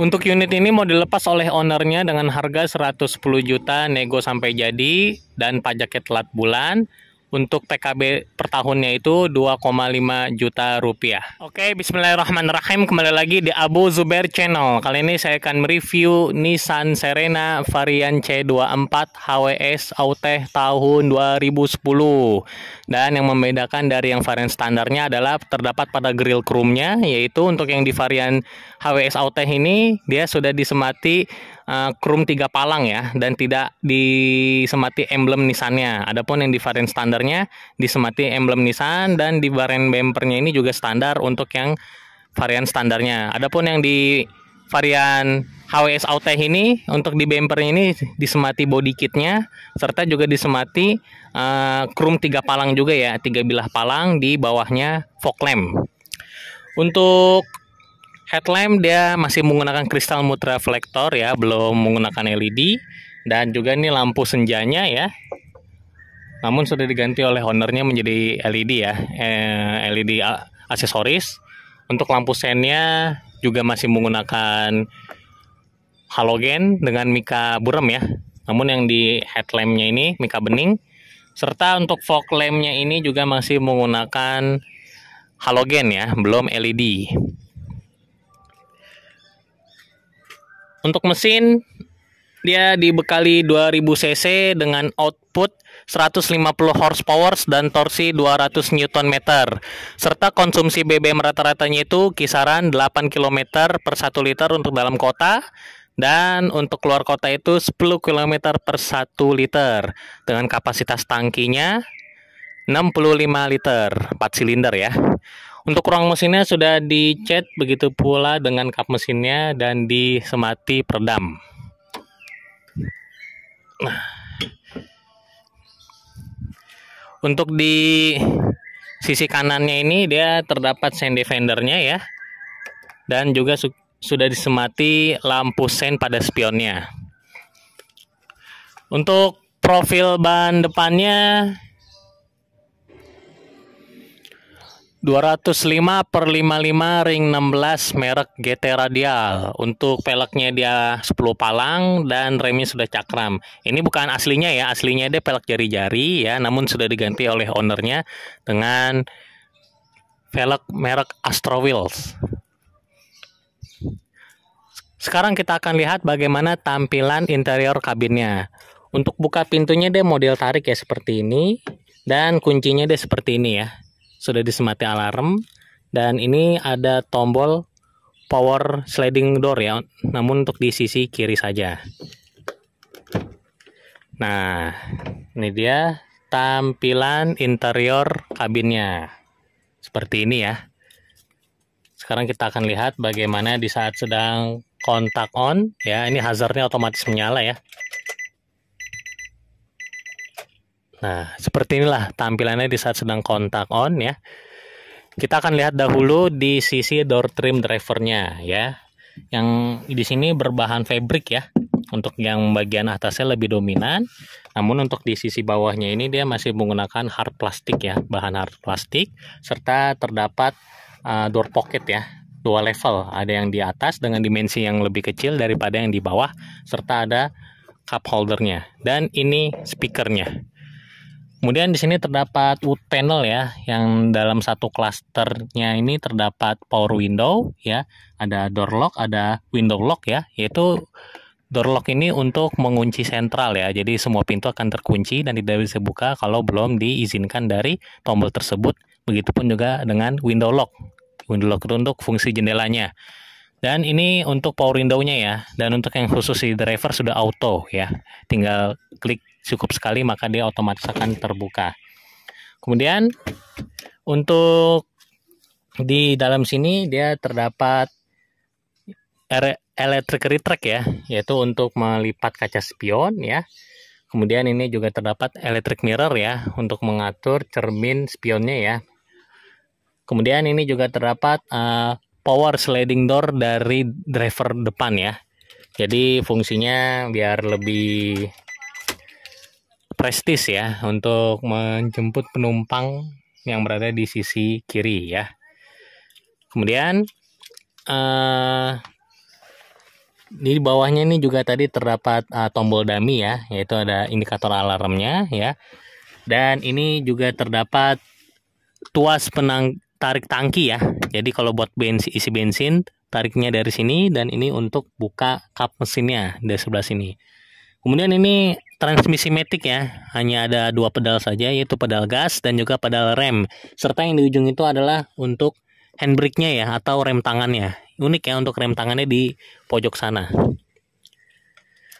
Untuk unit ini mau dilepas oleh ownernya dengan harga 110 juta nego sampai jadi dan pajaknya telat bulan untuk PKB per tahunnya itu 2,5 juta rupiah. Oke, bismillahirrahmanirrahim. Kembali lagi di Abu Zubair Channel. Kali ini saya akan mereview Nissan Serena varian C24 HWS Auteh tahun 2010. Dan yang membedakan dari yang varian standarnya adalah terdapat pada grill chrome-nya, yaitu untuk yang di varian HWS Auteh ini, dia sudah disemati uh, krum tiga palang ya dan tidak disemati emblem nisannya. Adapun yang di varian standarnya disemati emblem nisan dan di varian bempernya ini juga standar untuk yang varian standarnya. Adapun yang di varian HWS Auteh ini untuk di bempernya ini disemati body kitnya serta juga disemati uh, krum tiga palang juga ya tiga bilah palang di bawahnya fog lamp. Untuk Headlamp dia masih menggunakan kristal mood reflektor ya, belum menggunakan LED dan juga ini lampu senjanya ya. Namun sudah diganti oleh ownernya menjadi LED ya, eh, LED aksesoris. Untuk lampu senya juga masih menggunakan halogen dengan mika buram ya. Namun yang di headlampnya ini mika bening. Serta untuk fog lampnya ini juga masih menggunakan halogen ya, belum LED. Untuk mesin dia dibekali 2000 cc dengan output 150 horsepower dan torsi 200 Nm serta konsumsi BBM rata-ratanya itu kisaran 8 km per 1 liter untuk dalam kota dan untuk keluar kota itu 10 km per 1 liter dengan kapasitas tangkinya 65 liter 4 silinder ya untuk ruang mesinnya sudah dicat begitu pula dengan kap mesinnya dan disemati peredam nah untuk di sisi kanannya ini dia terdapat sen defendernya ya dan juga su sudah disemati lampu sein pada spionnya untuk profil ban depannya 205 per 55 ring 16 merek GT Radial Untuk peleknya dia 10 palang dan remnya sudah cakram Ini bukan aslinya ya, aslinya dia pelek jari-jari ya Namun sudah diganti oleh ownernya dengan velg merek Astro Wheels Sekarang kita akan lihat bagaimana tampilan interior kabinnya Untuk buka pintunya dia model tarik ya seperti ini Dan kuncinya dia seperti ini ya sudah disemati alarm dan ini ada tombol power sliding door ya namun untuk di sisi kiri saja nah ini dia tampilan interior kabinnya seperti ini ya sekarang kita akan lihat bagaimana di saat sedang kontak on ya ini hazardnya otomatis menyala ya Nah, seperti inilah tampilannya di saat sedang kontak on ya. Kita akan lihat dahulu di sisi door trim drivernya ya. Yang di sini berbahan fabric ya. Untuk yang bagian atasnya lebih dominan, namun untuk di sisi bawahnya ini dia masih menggunakan hard plastik ya, bahan hard plastik serta terdapat uh, door pocket ya, dua level. Ada yang di atas dengan dimensi yang lebih kecil daripada yang di bawah serta ada cup holdernya dan ini speakernya Kemudian di sini terdapat wood panel ya, yang dalam satu klasternya ini terdapat power window ya, ada door lock, ada window lock ya, yaitu door lock ini untuk mengunci sentral ya. Jadi semua pintu akan terkunci dan tidak bisa buka kalau belum diizinkan dari tombol tersebut. Begitupun juga dengan window lock. Window lock itu untuk fungsi jendelanya. Dan ini untuk power window-nya ya. Dan untuk yang khusus di driver sudah auto ya. Tinggal klik cukup sekali maka dia otomatis akan terbuka. Kemudian untuk di dalam sini dia terdapat electric retract ya, yaitu untuk melipat kaca spion ya. Kemudian ini juga terdapat electric mirror ya untuk mengatur cermin spionnya ya. Kemudian ini juga terdapat uh, power sliding door dari driver depan ya. Jadi fungsinya biar lebih prestis ya untuk menjemput penumpang yang berada di sisi kiri ya. Kemudian uh, di bawahnya ini juga tadi terdapat uh, tombol dummy ya, yaitu ada indikator alarmnya ya. Dan ini juga terdapat tuas penang tarik tangki ya. Jadi kalau buat bensin isi bensin tariknya dari sini dan ini untuk buka kap mesinnya di sebelah sini. Kemudian ini transmisi matic ya hanya ada dua pedal saja yaitu pedal gas dan juga pedal rem serta yang di ujung itu adalah untuk handbrake-nya ya atau rem tangannya unik ya untuk rem tangannya di pojok sana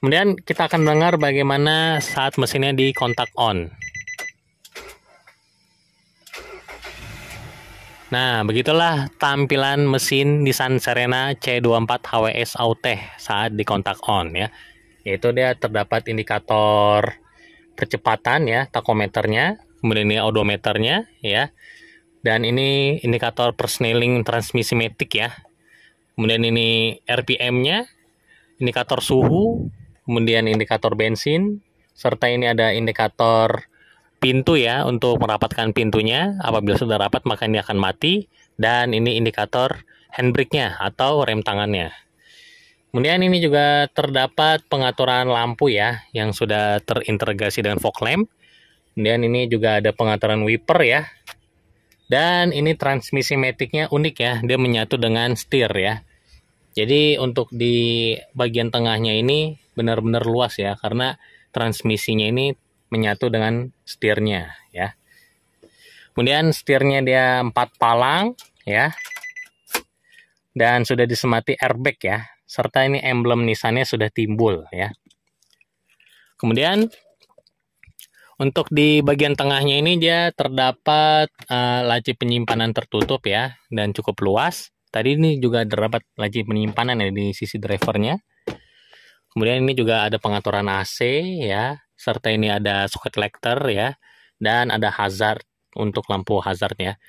kemudian kita akan dengar bagaimana saat mesinnya di kontak on Nah, begitulah tampilan mesin Nissan Serena C24 HWS Auteh saat dikontak on ya yaitu dia terdapat indikator percepatan ya takometernya kemudian ini odometernya ya dan ini indikator persneling transmisi metik ya kemudian ini RPM-nya indikator suhu kemudian indikator bensin serta ini ada indikator pintu ya untuk merapatkan pintunya apabila sudah rapat maka ini akan mati dan ini indikator handbrake-nya atau rem tangannya Kemudian ini juga terdapat pengaturan lampu ya yang sudah terintegrasi dengan fog lamp. Kemudian ini juga ada pengaturan wiper ya. Dan ini transmisi metiknya unik ya, dia menyatu dengan setir ya. Jadi untuk di bagian tengahnya ini benar-benar luas ya karena transmisinya ini menyatu dengan setirnya ya. Kemudian setirnya dia 4 palang ya. Dan sudah disemati airbag ya serta ini emblem nisannya sudah timbul ya. Kemudian untuk di bagian tengahnya ini dia terdapat uh, laci penyimpanan tertutup ya dan cukup luas. Tadi ini juga terdapat laci penyimpanan ya di sisi drivernya. Kemudian ini juga ada pengaturan AC ya, serta ini ada socket collector ya dan ada hazard untuk lampu hazardnya.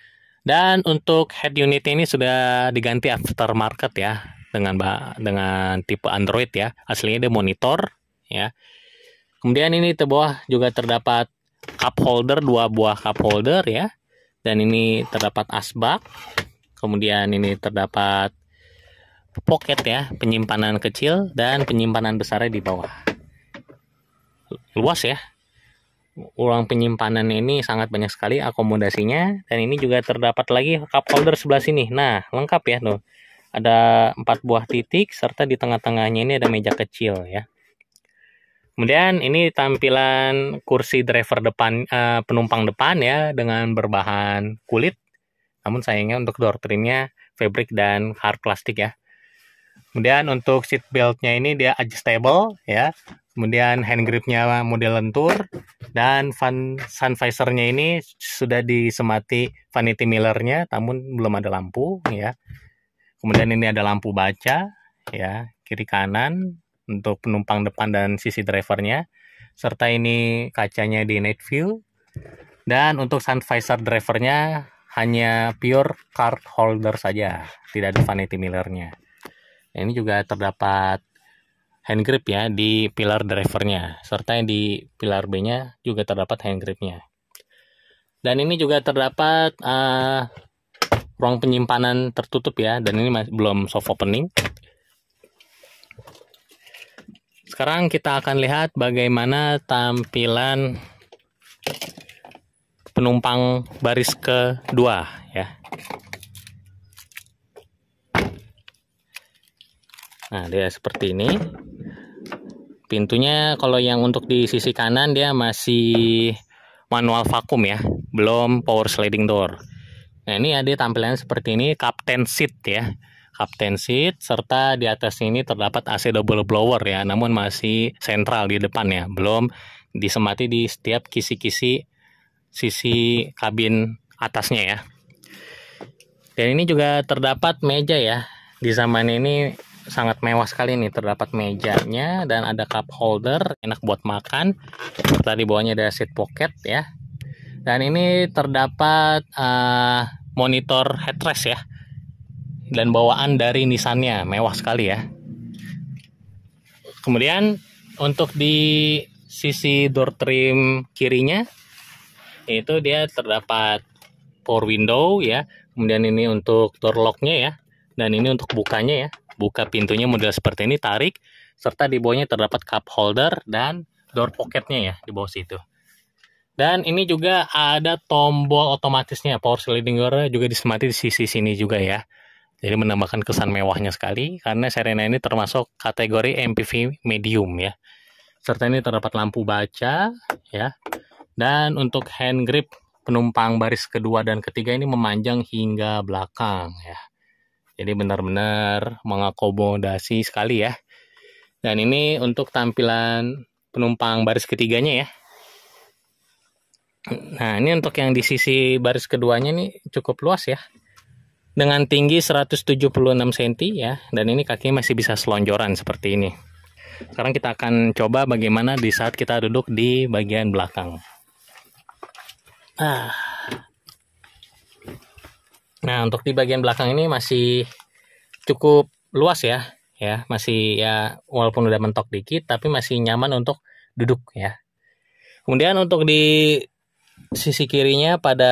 Dan untuk head unit ini sudah diganti aftermarket ya dengan dengan tipe Android ya. Aslinya dia monitor ya. Kemudian ini di bawah juga terdapat cup holder, dua buah cup holder ya. Dan ini terdapat asbak. Kemudian ini terdapat pocket ya, penyimpanan kecil dan penyimpanan besarnya di bawah. Luas ya. Ruang penyimpanan ini sangat banyak sekali akomodasinya dan ini juga terdapat lagi cup holder sebelah sini. Nah, lengkap ya tuh ada empat buah titik serta di tengah-tengahnya ini ada meja kecil ya. Kemudian ini tampilan kursi driver depan uh, penumpang depan ya dengan berbahan kulit. Namun sayangnya untuk door trimnya fabric dan hard plastik ya. Kemudian untuk seat beltnya ini dia adjustable ya. Kemudian hand gripnya model lentur dan fan, sun visornya ini sudah disemati vanity millernya, namun belum ada lampu ya. Kemudian ini ada lampu baca ya, kiri kanan untuk penumpang depan dan sisi drivernya. Serta ini kacanya di night view. Dan untuk sun visor drivernya hanya pure card holder saja, tidak ada vanity millernya nah, Ini juga terdapat hand grip ya di pilar drivernya serta yang di pilar B-nya juga terdapat hand gripnya dan ini juga terdapat uh, ruang penyimpanan tertutup ya dan ini masih belum soft opening. Sekarang kita akan lihat bagaimana tampilan penumpang baris kedua ya. Nah, dia seperti ini. Pintunya kalau yang untuk di sisi kanan dia masih manual vakum ya, belum power sliding door. Nah ini ada tampilannya seperti ini, captain seat ya. Captain seat serta di atas ini terdapat AC double blower ya, namun masih sentral di depan ya, belum disemati di setiap kisi-kisi sisi kabin atasnya ya. Dan ini juga terdapat meja ya. Di zaman ini sangat mewah sekali nih terdapat mejanya dan ada cup holder enak buat makan. Serta di bawahnya ada seat pocket ya dan ini terdapat uh, monitor headrest ya. Dan bawaan dari nisannya mewah sekali ya. Kemudian untuk di sisi door trim kirinya itu dia terdapat power window ya. Kemudian ini untuk door locknya ya. Dan ini untuk bukanya ya. Buka pintunya model seperti ini tarik serta di bawahnya terdapat cup holder dan door pocketnya ya di bawah situ. Dan ini juga ada tombol otomatisnya, power sliding door juga disematkan di sisi sini juga ya. Jadi menambahkan kesan mewahnya sekali karena Serena ini termasuk kategori MPV medium ya. Serta ini terdapat lampu baca ya. Dan untuk hand grip penumpang baris kedua dan ketiga ini memanjang hingga belakang ya. Jadi benar-benar mengakomodasi sekali ya. Dan ini untuk tampilan penumpang baris ketiganya ya. Nah, ini untuk yang di sisi baris keduanya ini cukup luas ya. Dengan tinggi 176 cm ya, dan ini kakinya masih bisa selonjoran seperti ini. Sekarang kita akan coba bagaimana di saat kita duduk di bagian belakang. Ah. Nah, untuk di bagian belakang ini masih cukup luas ya. Ya, masih ya walaupun udah mentok dikit tapi masih nyaman untuk duduk ya. Kemudian untuk di sisi kirinya pada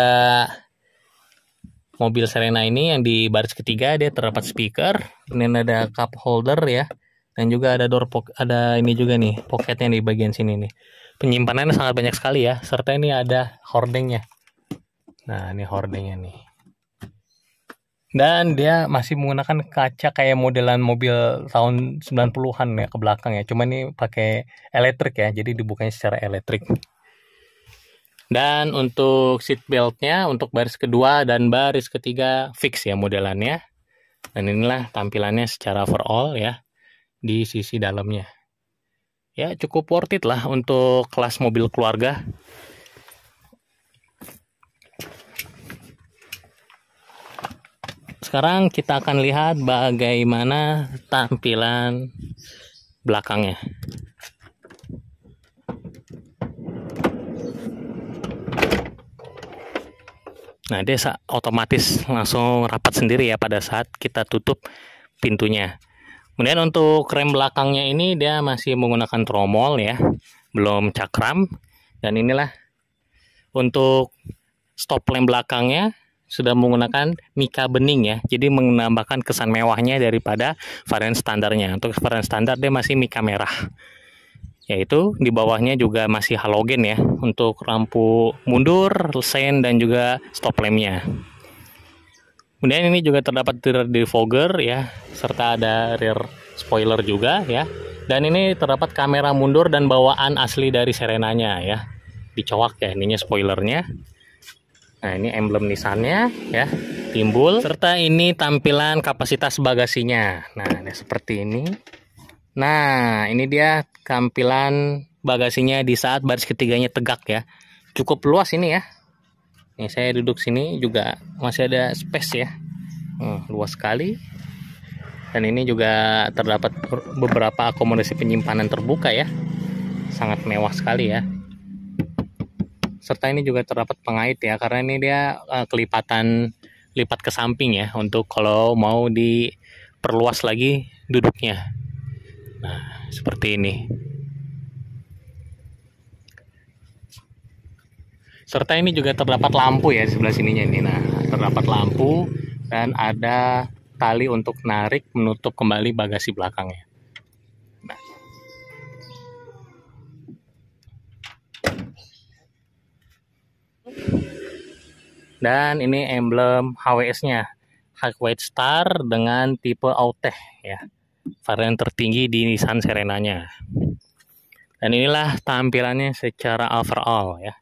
mobil Serena ini yang di baris ketiga dia terdapat speaker, ini ada cup holder ya, dan juga ada door pocket, ada ini juga nih pocketnya di bagian sini nih. Penyimpanannya sangat banyak sekali ya, serta ini ada hordengnya. Nah ini hordengnya nih. Dan dia masih menggunakan kaca kayak modelan mobil tahun 90-an ya ke belakang ya. Cuman ini pakai elektrik ya, jadi dibukanya secara elektrik. Dan untuk seat beltnya untuk baris kedua dan baris ketiga fix ya modelannya. Dan inilah tampilannya secara for all ya di sisi dalamnya. Ya cukup worth it lah untuk kelas mobil keluarga. Sekarang kita akan lihat bagaimana tampilan belakangnya. Nah, dia otomatis langsung rapat sendiri ya pada saat kita tutup pintunya. Kemudian untuk rem belakangnya ini dia masih menggunakan tromol ya, belum cakram. Dan inilah untuk stop lamp belakangnya sudah menggunakan mika bening ya. Jadi menambahkan kesan mewahnya daripada varian standarnya. Untuk varian standar dia masih mika merah yaitu di bawahnya juga masih halogen ya untuk lampu mundur, sein dan juga stop lampnya. Kemudian ini juga terdapat rear defogger ya, serta ada rear spoiler juga ya. Dan ini terdapat kamera mundur dan bawaan asli dari Serenanya ya. Dicowak ya ininya spoilernya. Nah, ini emblem nisannya ya, timbul serta ini tampilan kapasitas bagasinya. Nah, ini seperti ini. Nah, ini dia tampilan bagasinya di saat baris ketiganya tegak ya. Cukup luas ini ya. Ini saya duduk sini juga masih ada space ya. Hmm, luas sekali. Dan ini juga terdapat beberapa akomodasi penyimpanan terbuka ya. Sangat mewah sekali ya. Serta ini juga terdapat pengait ya karena ini dia uh, kelipatan lipat ke samping ya untuk kalau mau diperluas lagi duduknya. Nah, seperti ini. Serta ini juga terdapat lampu ya sebelah sininya ini. Nah, terdapat lampu dan ada tali untuk narik menutup kembali bagasi belakangnya. Nah. Dan ini emblem HWS-nya, High White Star dengan tipe Autech ya varian tertinggi di Nissan Serena-nya. Dan inilah tampilannya secara overall ya.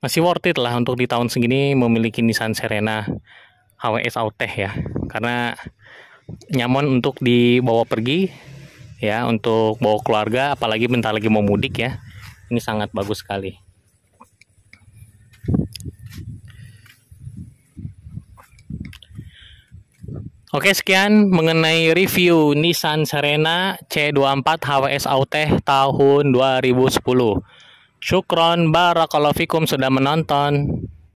Masih worth it lah untuk di tahun segini memiliki Nissan Serena HWS Outech ya. Karena nyaman untuk dibawa pergi ya, untuk bawa keluarga apalagi bentar lagi mau mudik ya. Ini sangat bagus sekali. Oke sekian mengenai review Nissan Serena C24 HWS Auteh tahun 2010. Syukron Barakallahu Fikum sudah menonton.